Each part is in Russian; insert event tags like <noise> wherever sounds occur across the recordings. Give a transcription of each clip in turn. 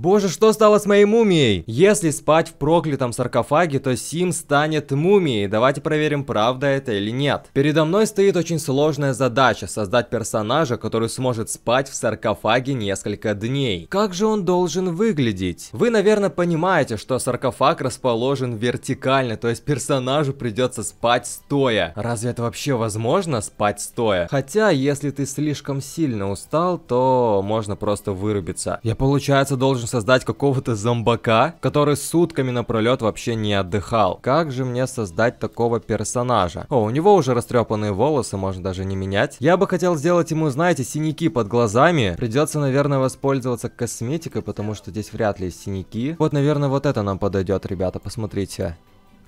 Боже, что стало с моей мумией? Если спать в проклятом саркофаге, то Сим станет мумией. Давайте проверим, правда это или нет. Передо мной стоит очень сложная задача создать персонажа, который сможет спать в саркофаге несколько дней. Как же он должен выглядеть? Вы, наверное, понимаете, что саркофаг расположен вертикально, то есть персонажу придется спать стоя. Разве это вообще возможно спать стоя? Хотя, если ты слишком сильно устал, то можно просто вырубиться. Я, получается, должен создать какого-то зомбака, который сутками напролет вообще не отдыхал. Как же мне создать такого персонажа? О, у него уже растрепанные волосы, можно даже не менять. Я бы хотел сделать ему, знаете, синяки под глазами. Придется, наверное, воспользоваться косметикой, потому что здесь вряд ли синяки. Вот, наверное, вот это нам подойдет, ребята, посмотрите.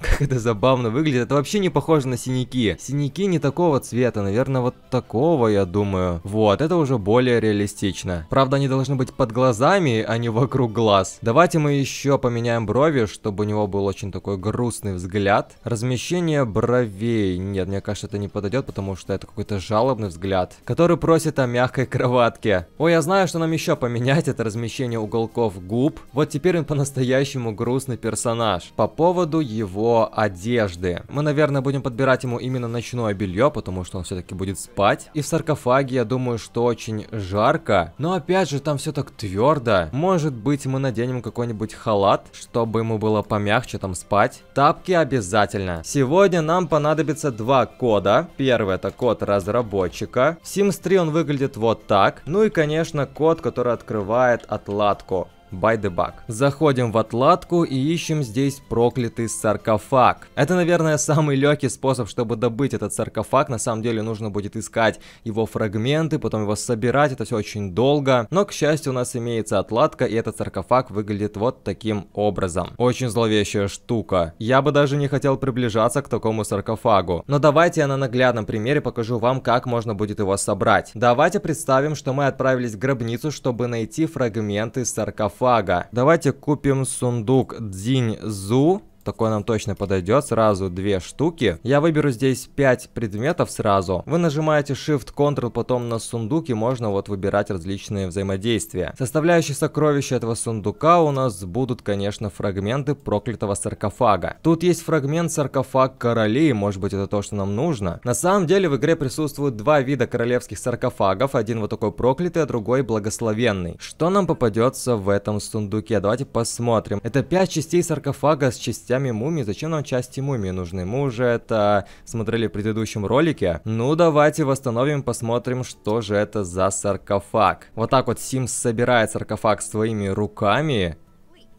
Как это забавно выглядит. Это вообще не похоже на синяки. Синяки не такого цвета, наверное, вот такого, я думаю. Вот, это уже более реалистично. Правда, они должны быть под глазами, а не вокруг глаз. Давайте мы еще поменяем брови, чтобы у него был очень такой грустный взгляд. Размещение бровей. Нет, мне кажется, это не подойдет, потому что это какой-то жалобный взгляд, который просит о мягкой кроватке. Ой, я знаю, что нам еще поменять, это размещение уголков губ. Вот теперь он по-настоящему грустный персонаж. По поводу его одежды. Мы, наверное, будем подбирать ему именно ночное белье, потому что он все-таки будет спать. И в саркофаге, я думаю, что очень жарко. Но опять же, там все так твердо. Может быть, мы наденем какой-нибудь халат, чтобы ему было помягче там спать. Тапки обязательно. Сегодня нам понадобится два кода. Первый это код разработчика. В Sims 3 он выглядит вот так. Ну и, конечно, код, который открывает отладку by the bug. Заходим в отладку и ищем здесь проклятый саркофаг. Это, наверное, самый легкий способ, чтобы добыть этот саркофаг. На самом деле нужно будет искать его фрагменты, потом его собирать. Это все очень долго. Но, к счастью, у нас имеется отладка, и этот саркофаг выглядит вот таким образом. Очень зловещая штука. Я бы даже не хотел приближаться к такому саркофагу. Но давайте я на наглядном примере покажу вам, как можно будет его собрать. Давайте представим, что мы отправились в гробницу, чтобы найти фрагменты саркофага саркофага. Давайте купим сундук Дзинь Зу. Такой нам точно подойдет. Сразу две штуки. Я выберу здесь 5 предметов сразу. Вы нажимаете Shift Ctrl, потом на сундуке можно вот выбирать различные взаимодействия. Составляющие сокровища этого сундука у нас будут, конечно, фрагменты проклятого саркофага. Тут есть фрагмент саркофаг королей, может быть это то, что нам нужно. На самом деле в игре присутствуют два вида королевских саркофагов. Один вот такой проклятый, а другой благословенный. Что нам попадется в этом сундуке? Давайте посмотрим. Это 5 частей саркофага с частями частями мумии. Зачем нам части мумии нужны? Мы уже это смотрели в предыдущем ролике. Ну, давайте восстановим, посмотрим, что же это за саркофаг. Вот так вот Симс собирает саркофаг своими руками.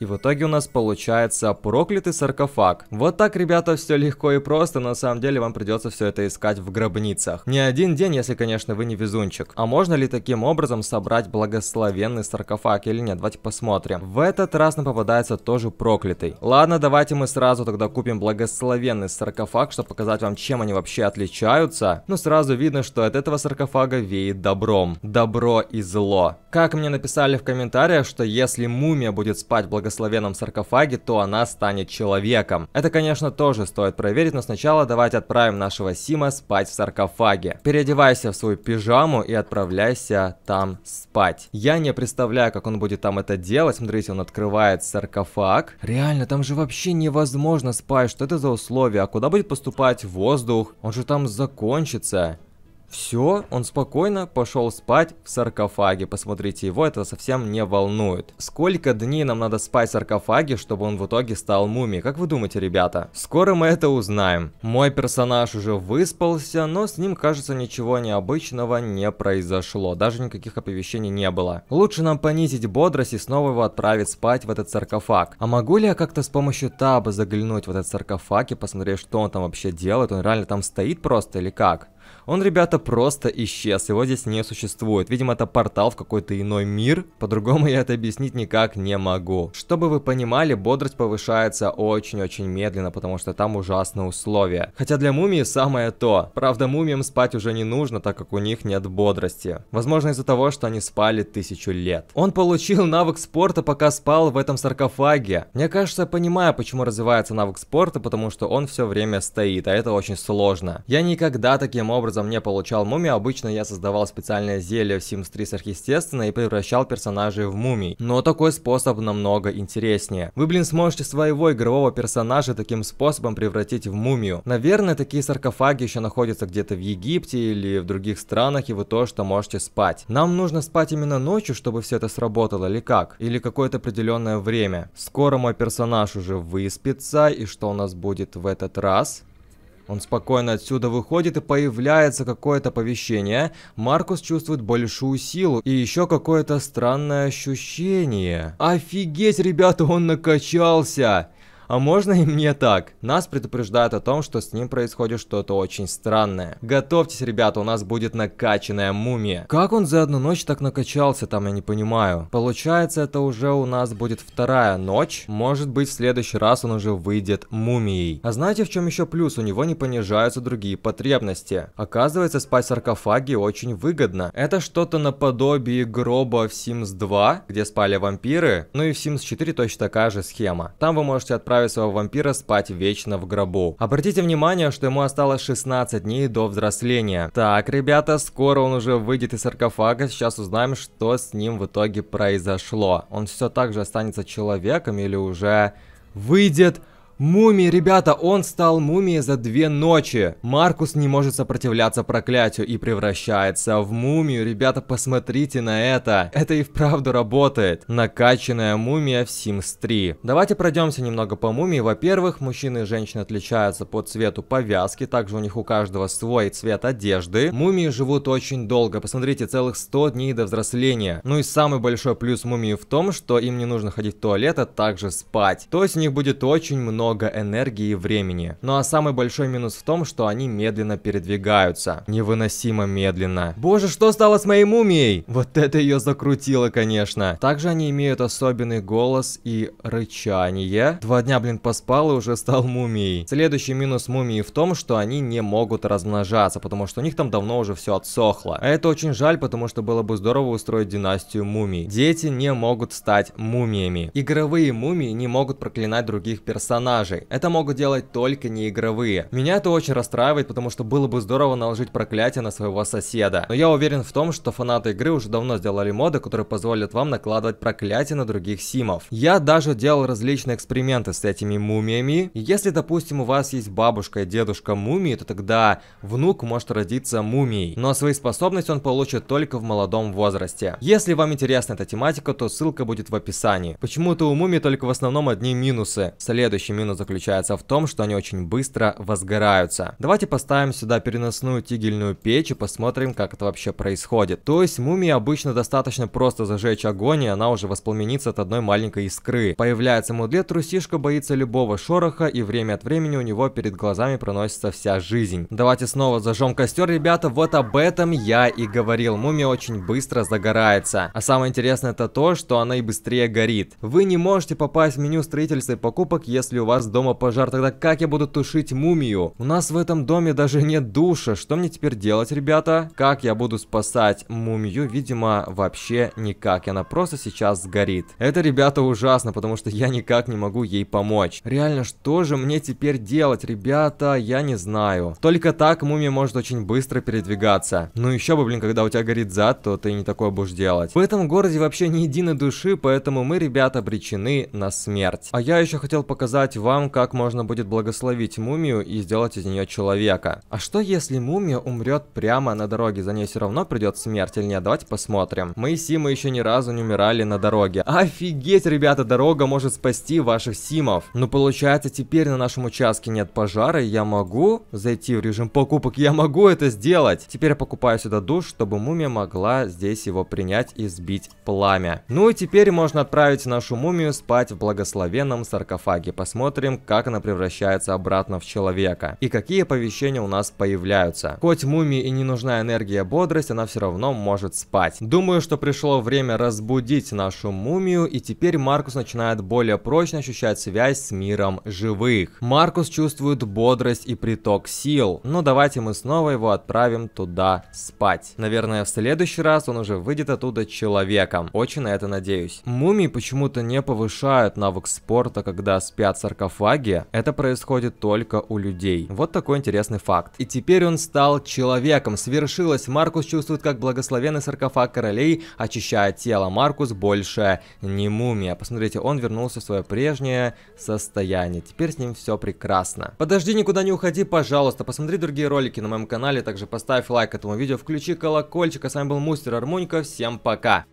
И в итоге у нас получается проклятый саркофаг. Вот так, ребята, все легко и просто, на самом деле вам придется все это искать в гробницах. Не один день, если, конечно, вы не везунчик. А можно ли таким образом собрать благословенный саркофаг или нет? Давайте посмотрим. В этот раз нам попадается тоже проклятый. Ладно, давайте мы сразу тогда купим благословенный саркофаг, чтобы показать вам, чем они вообще отличаются. Но ну, сразу видно, что от этого саркофага веет добром. Добро и зло. Как мне написали в комментариях, что если мумия будет спать благословенным благословенном саркофаге, то она станет человеком. Это, конечно, тоже стоит проверить, но сначала давайте отправим нашего Сима спать в саркофаге. Переодевайся в свою пижаму и отправляйся там спать. Я не представляю, как он будет там это делать. Смотрите, он открывает саркофаг. Реально, там же вообще невозможно спать. Что это за условия? А куда будет поступать воздух? Он же там закончится. Все, он спокойно пошел спать в саркофаге. Посмотрите, его это совсем не волнует. Сколько дней нам надо спать в саркофаге, чтобы он в итоге стал мумией? Как вы думаете, ребята? Скоро мы это узнаем. Мой персонаж уже выспался, но с ним, кажется, ничего необычного не произошло. Даже никаких оповещений не было. Лучше нам понизить бодрость и снова его отправить спать в этот саркофаг. А могу ли я как-то с помощью таба заглянуть в этот саркофаг и посмотреть, что он там вообще делает? Он реально там стоит просто или как? Он, ребята, просто исчез, его здесь не существует. Видимо, это портал в какой-то иной мир, по-другому <laughs> я это объяснить никак не могу. Чтобы вы понимали, бодрость повышается очень-очень медленно, потому что там ужасные условия. Хотя для мумии самое то. Правда, мумиям спать уже не нужно, так как у них нет бодрости. Возможно, из-за того, что они спали тысячу лет. Он получил навык спорта, пока спал в этом саркофаге. Мне кажется, я понимаю, почему развивается навык спорта, потому что он все время стоит, а это очень сложно. Я никогда таким образом образом не получал мумию, обычно я создавал специальное зелье в Sims 3 сверхъестественно и превращал персонажей в мумий. Но такой способ намного интереснее. Вы, блин, сможете своего игрового персонажа таким способом превратить в мумию. Наверное, такие саркофаги еще находятся где-то в Египте или в других странах, и вы то, что можете спать. Нам нужно спать именно ночью, чтобы все это сработало, или как? Или какое-то определенное время. Скоро мой персонаж уже выспится, и что у нас будет в этот раз? Он спокойно отсюда выходит и появляется какое-то оповещение. Маркус чувствует большую силу и еще какое-то странное ощущение. Офигеть, ребята, он накачался! а можно и мне так? Нас предупреждают о том, что с ним происходит что-то очень странное. Готовьтесь, ребята, у нас будет накачанная мумия. Как он за одну ночь так накачался там, я не понимаю. Получается, это уже у нас будет вторая ночь. Может быть, в следующий раз он уже выйдет мумией. А знаете, в чем еще плюс? У него не понижаются другие потребности. Оказывается, спать в саркофаге очень выгодно. Это что-то наподобие гроба в Sims 2, где спали вампиры. Ну и в Sims 4 точно такая же схема. Там вы можете отправить своего вампира спать вечно в гробу. Обратите внимание, что ему осталось 16 дней до взросления. Так, ребята, скоро он уже выйдет из саркофага, сейчас узнаем, что с ним в итоге произошло. Он все так же останется человеком или уже выйдет... Мумия, ребята, он стал мумией за две ночи. Маркус не может сопротивляться проклятию и превращается в мумию. Ребята, посмотрите на это. Это и вправду работает. Накачанная мумия в Sims 3. Давайте пройдемся немного по мумии. Во-первых, мужчины и женщины отличаются по цвету повязки. Также у них у каждого свой цвет одежды. Мумии живут очень долго. Посмотрите, целых 100 дней до взросления. Ну и самый большой плюс мумии в том, что им не нужно ходить в туалет, а также спать. То есть у них будет очень много много энергии и времени. Ну а самый большой минус в том, что они медленно передвигаются. Невыносимо медленно. Боже, что стало с моей мумией? Вот это ее закрутило, конечно. Также они имеют особенный голос и рычание. Два дня, блин, поспал и уже стал мумией. Следующий минус мумии в том, что они не могут размножаться, потому что у них там давно уже все отсохло. А это очень жаль, потому что было бы здорово устроить династию мумий. Дети не могут стать мумиями. Игровые мумии не могут проклинать других персонажей персонажей. Это могут делать только неигровые. Меня это очень расстраивает, потому что было бы здорово наложить проклятие на своего соседа. Но я уверен в том, что фанаты игры уже давно сделали моды, которые позволят вам накладывать проклятие на других симов. Я даже делал различные эксперименты с этими мумиями. Если, допустим, у вас есть бабушка и дедушка мумии, то тогда внук может родиться мумией. Но свои способности он получит только в молодом возрасте. Если вам интересна эта тематика, то ссылка будет в описании. Почему-то у мумии только в основном одни минусы. Следующий минус минус заключается в том, что они очень быстро возгораются. Давайте поставим сюда переносную тигельную печь и посмотрим, как это вообще происходит. То есть мумии обычно достаточно просто зажечь огонь, и она уже воспламенится от одной маленькой искры. Появляется мудлет, трусишка боится любого шороха, и время от времени у него перед глазами проносится вся жизнь. Давайте снова зажжем костер, ребята, вот об этом я и говорил. Мумия очень быстро загорается. А самое интересное это то, что она и быстрее горит. Вы не можете попасть в меню строительства и покупок, если у вас вас дома пожар, тогда как я буду тушить мумию? У нас в этом доме даже нет душа. Что мне теперь делать, ребята? Как я буду спасать мумию? Видимо, вообще никак. она просто сейчас сгорит. Это, ребята, ужасно, потому что я никак не могу ей помочь. Реально, что же мне теперь делать, ребята? Я не знаю. Только так мумия может очень быстро передвигаться. Ну еще бы, блин, когда у тебя горит зад, то ты не такое будешь делать. В этом городе вообще ни единой души, поэтому мы, ребята, обречены на смерть. А я еще хотел показать вам, как можно будет благословить мумию и сделать из нее человека. А что если мумия умрет прямо на дороге? За ней все равно придет смерть или нет? Давайте посмотрим. Мы и Сима еще ни разу не умирали на дороге. Офигеть, ребята, дорога может спасти ваших Симов. Ну получается, теперь на нашем участке нет пожара, я могу зайти в режим покупок? Я могу это сделать! Теперь я покупаю сюда душ, чтобы мумия могла здесь его принять и сбить пламя. Ну и теперь можно отправить нашу мумию спать в благословенном саркофаге. Посмотрим смотрим, как она превращается обратно в человека. И какие оповещения у нас появляются. Хоть мумии и не нужна энергия бодрость, она все равно может спать. Думаю, что пришло время разбудить нашу мумию, и теперь Маркус начинает более прочно ощущать связь с миром живых. Маркус чувствует бодрость и приток сил. Но ну, давайте мы снова его отправим туда спать. Наверное, в следующий раз он уже выйдет оттуда человеком. Очень на это надеюсь. Мумии почему-то не повышают навык спорта, когда спят 40 саркофаге, это происходит только у людей. Вот такой интересный факт. И теперь он стал человеком. Свершилось. Маркус чувствует, как благословенный саркофаг королей очищает тело. Маркус больше не мумия. Посмотрите, он вернулся в свое прежнее состояние. Теперь с ним все прекрасно. Подожди, никуда не уходи, пожалуйста. Посмотри другие ролики на моем канале. Также поставь лайк этому видео, включи колокольчик. А с вами был Мустер Армунька. Всем пока.